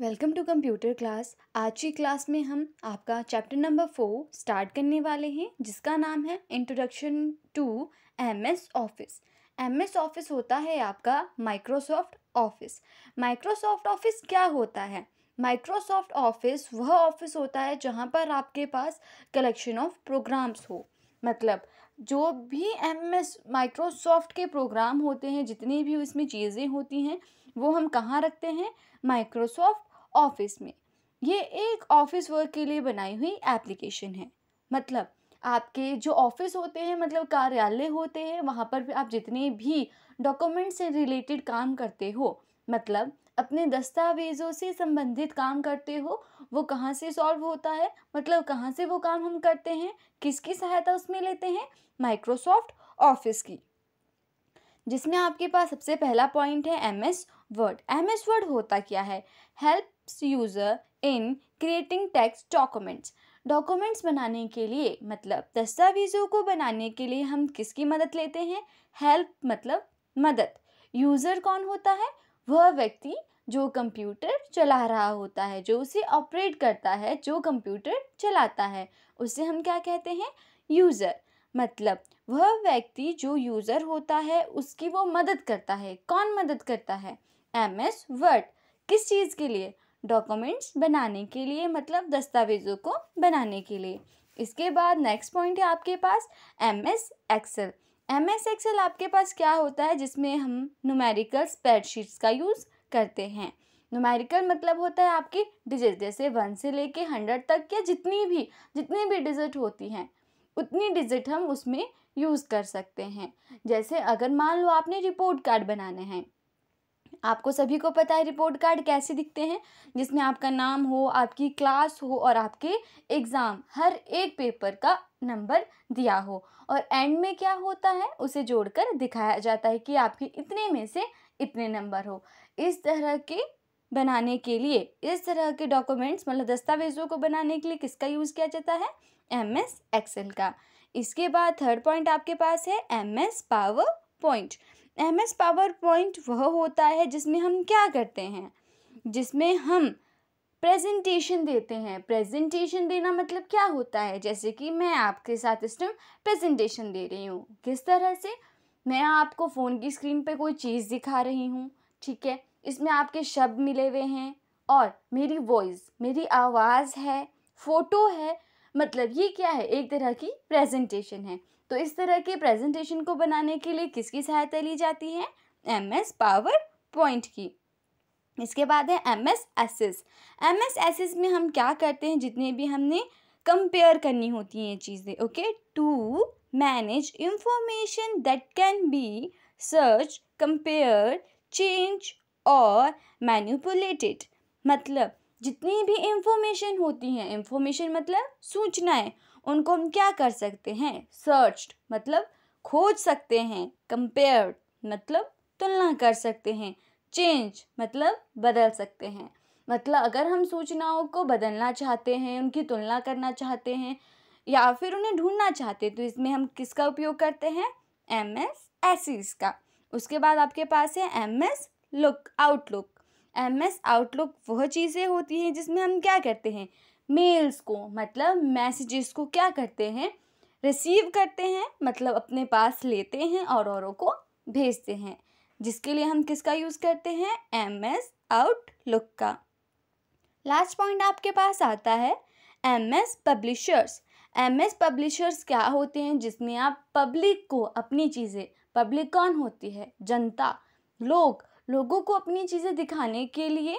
welcome to computer class आज की class में हम आपका चैप्टर नंबर फोर स्टार्ट करने वाले हैं जिसका नाम है introduction to MS Office MS Office होता है आपका माइक्रोसॉफ्ट ऑफिस माइक्रोसॉफ्ट ऑफिस क्या होता है माइक्रोसॉफ्ट ऑफिस वह ऑफिस होता है जहाँ पर आपके पास कलेक्शन ऑफ प्रोग्राम्स हो मतलब जो भी एम एस माइक्रोसॉफ्ट के प्रोग्राम होते हैं जितनी भी उसमें चीज़ें होती हैं वो हम कहाँ रखते हैं माइक्रोसॉफ्ट ऑफिस में ये एक ऑफिस वर्क के लिए बनाई हुई एप्लीकेशन है मतलब आपके जो ऑफिस होते हैं मतलब कार्यालय होते हैं वहाँ पर भी आप जितने भी डॉक्यूमेंट से रिलेटेड काम करते हो मतलब अपने दस्तावेज़ों से संबंधित काम करते हो वो कहाँ से सॉल्व होता है मतलब कहाँ से वो काम हम करते हैं किसकी सहायता उसमें लेते हैं माइक्रोसॉफ्ट ऑफिस की जिसमें आपके पास सबसे पहला पॉइंट है M S Word M S Word होता क्या है help helps user in creating text documents documents बनाने के लिए मतलब दस्तावेज़ों को बनाने के लिए हम किसकी मदद लेते हैं हेल्प मतलब मदद यूज़र कौन होता है वह व्यक्ति जो कंप्यूटर चला रहा होता है जो उसे ऑपरेट करता है जो कंप्यूटर चलाता है उसे हम क्या कहते हैं यूज़र मतलब वह व्यक्ति जो यूज़र होता है उसकी वो मदद करता है कौन मदद करता है एम एस वर्ड किस चीज़ के लिए डॉक्यूमेंट्स बनाने के लिए मतलब दस्तावेज़ों को बनाने के लिए इसके बाद नेक्स्ट पॉइंट है आपके पास M S Excel M S Excel आपके पास क्या होता है जिसमें हम नुमेरिकल स्प्रेडशीट्स का यूज़ करते हैं नुमेरिकल मतलब होता है आपकी डिजिट जैसे वन से लेके हंड्रेड तक या जितनी भी जितनी भी डिजिट होती हैं उतनी डिजिट हम उसमें यूज़ कर सकते हैं जैसे अगर मान लो आपने रिपोर्ट कार्ड बनाने हैं आपको सभी को पता है रिपोर्ट कार्ड कैसे दिखते हैं जिसमें आपका नाम हो आपकी क्लास हो और आपके एग्ज़ाम हर एक पेपर का नंबर दिया हो और एंड में क्या होता है उसे जोड़कर दिखाया जाता है कि आपके इतने में से इतने नंबर हो इस तरह के बनाने के लिए इस तरह के डॉक्यूमेंट्स मतलब दस्तावेज़ों को बनाने के लिए किसका यूज़ किया जाता है एम एस एक्सेल का इसके बाद थर्ड पॉइंट आपके पास है M S PowerPoint M S PowerPoint वह होता है जिसमें हम क्या करते हैं जिसमें हम प्रेजेंटेशन देते हैं प्रेजेंटेशन देना मतलब क्या होता है जैसे कि मैं आपके साथ इस टाइम प्रेजेंटेशन दे रही हूँ किस तरह से मैं आपको फ़ोन की स्क्रीन पे कोई चीज़ दिखा रही हूँ ठीक है इसमें आपके शब्द मिले हुए हैं और मेरी वॉइस मेरी आवाज़ है फ़ोटो है मतलब ये क्या है एक तरह की प्रेजेंटेशन है तो इस तरह के प्रेजेंटेशन को बनाने के लिए किसकी सहायता ली जाती है एम एस पावर पॉइंट की इसके बाद है M S Access M S Access में हम क्या करते हैं जितने भी हमने कंपेयर करनी होती हैं चीज़ें okay to manage information that can be search compare change और मैन्यूपुलेटेड मतलब जितनी भी इंफॉर्मेशन होती हैं इंफॉर्मेशन मतलब सूचनाएं उनको हम क्या कर सकते हैं सर्च मतलब खोज सकते हैं कंपेयर मतलब तुलना कर सकते हैं चेंज मतलब बदल सकते हैं मतलब अगर हम सूचनाओं को बदलना चाहते हैं उनकी तुलना करना चाहते हैं या फिर उन्हें ढूंढना चाहते हैं तो इसमें हम किसका उपयोग करते हैं एम एस एसिस का उसके बाद आपके पास है M S look Outlook M S Outlook वह चीज़ें होती हैं जिसमें हम क्या करते हैं मेल्स को मतलब मैसेजेस को क्या करते हैं रिसीव करते हैं मतलब अपने पास लेते हैं और औरों को भेजते हैं जिसके लिए हम किसका यूज़ करते हैं एम एस आउटलुक का लास्ट पॉइंट आपके पास आता है M S publishers M S publishers क्या होते हैं जिसमें आप पब्लिक को अपनी चीज़ें पब्लिक कौन होती है जनता लोग लोगों को अपनी चीज़ें दिखाने के लिए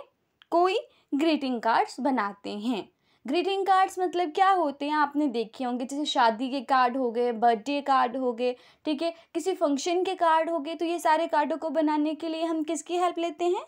कोई ग्रीटिंग कार्ड्स बनाते हैं ग्रीटिंग कार्ड्स मतलब क्या होते हैं आपने देखे होंगे जैसे शादी के कार्ड हो गए बर्थडे कार्ड हो गए ठीक है किसी फंक्शन के कार्ड हो गए तो ये सारे कार्डों को बनाने के लिए हम किसकी हेल्प लेते हैं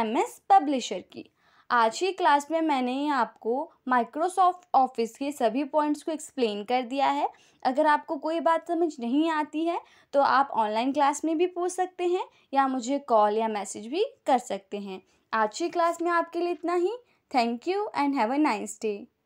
एम एस पब्लिशर की आज की क्लास में मैंने आपको माइक्रोसॉफ्ट ऑफिस के सभी पॉइंट्स को एक्सप्लेन कर दिया है अगर आपको कोई बात समझ नहीं आती है तो आप ऑनलाइन क्लास में भी पूछ सकते हैं या मुझे कॉल या मैसेज भी कर सकते हैं आज की क्लास में आपके लिए इतना ही thank you and have a nice day